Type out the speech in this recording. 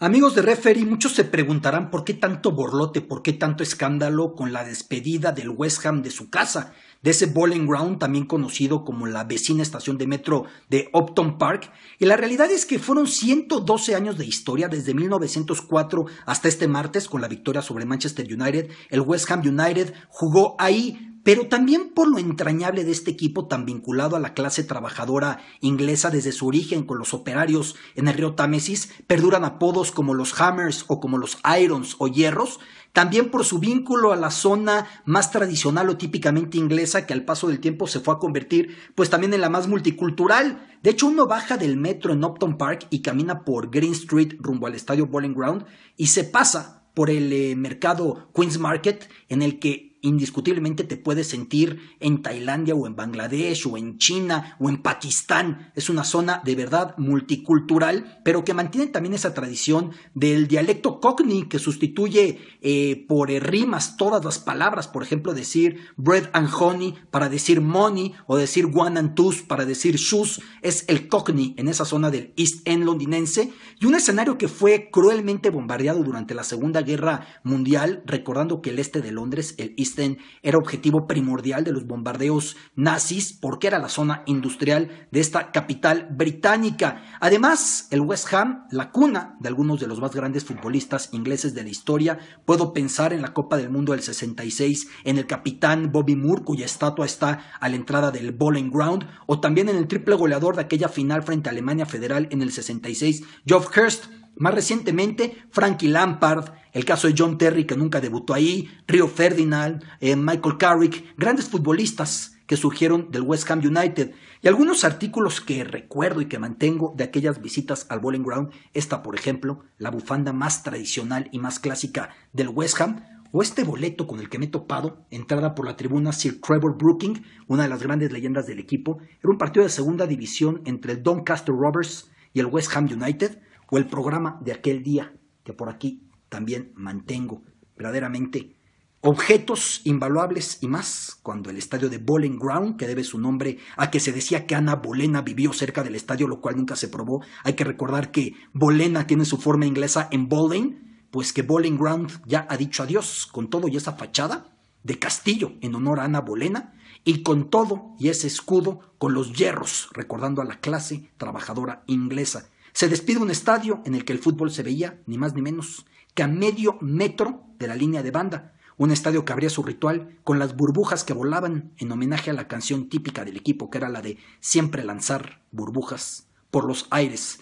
Amigos de Referee, muchos se preguntarán por qué tanto borlote, por qué tanto escándalo con la despedida del West Ham de su casa, de ese bowling ground también conocido como la vecina estación de metro de Upton Park. Y la realidad es que fueron 112 años de historia desde 1904 hasta este martes con la victoria sobre Manchester United. El West Ham United jugó ahí pero también por lo entrañable de este equipo tan vinculado a la clase trabajadora inglesa desde su origen con los operarios en el río Támesis, perduran apodos como los Hammers o como los Irons o Hierros, también por su vínculo a la zona más tradicional o típicamente inglesa que al paso del tiempo se fue a convertir pues también en la más multicultural. De hecho, uno baja del metro en Upton Park y camina por Green Street rumbo al estadio Bowling Ground y se pasa por el eh, mercado Queen's Market en el que indiscutiblemente te puedes sentir en Tailandia o en Bangladesh o en China o en Pakistán. Es una zona de verdad multicultural, pero que mantiene también esa tradición del dialecto cockney que sustituye eh, por eh, rimas todas las palabras, por ejemplo, decir bread and honey para decir money o decir one and Two para decir shoes. Es el cockney en esa zona del East End londinense y un escenario que fue cruelmente bombardeado durante la Segunda Guerra Mundial, recordando que el este de Londres, el East era objetivo primordial de los bombardeos nazis porque era la zona industrial de esta capital británica. Además, el West Ham, la cuna de algunos de los más grandes futbolistas ingleses de la historia, puedo pensar en la Copa del Mundo del 66, en el capitán Bobby Moore, cuya estatua está a la entrada del Bowling Ground, o también en el triple goleador de aquella final frente a Alemania Federal en el 66, Geoff Hurst. Más recientemente, Frankie Lampard, el caso de John Terry que nunca debutó ahí, Rio Ferdinand, eh, Michael Carrick, grandes futbolistas que surgieron del West Ham United. Y algunos artículos que recuerdo y que mantengo de aquellas visitas al Bowling Ground, esta por ejemplo, la bufanda más tradicional y más clásica del West Ham, o este boleto con el que me he topado, entrada por la tribuna Sir Trevor Brooking, una de las grandes leyendas del equipo, era un partido de segunda división entre el Doncaster Rovers y el West Ham United, o el programa de aquel día, que por aquí también mantengo verdaderamente objetos invaluables y más cuando el estadio de Bowling Ground, que debe su nombre a que se decía que Ana Bolena vivió cerca del estadio, lo cual nunca se probó. Hay que recordar que Bolena tiene su forma inglesa en bowling, pues que Bowling Ground ya ha dicho adiós con todo y esa fachada de castillo en honor a Ana Bolena y con todo y ese escudo con los hierros, recordando a la clase trabajadora inglesa se despide un estadio en el que el fútbol se veía, ni más ni menos, que a medio metro de la línea de banda, un estadio que abría su ritual con las burbujas que volaban en homenaje a la canción típica del equipo que era la de siempre lanzar burbujas por los aires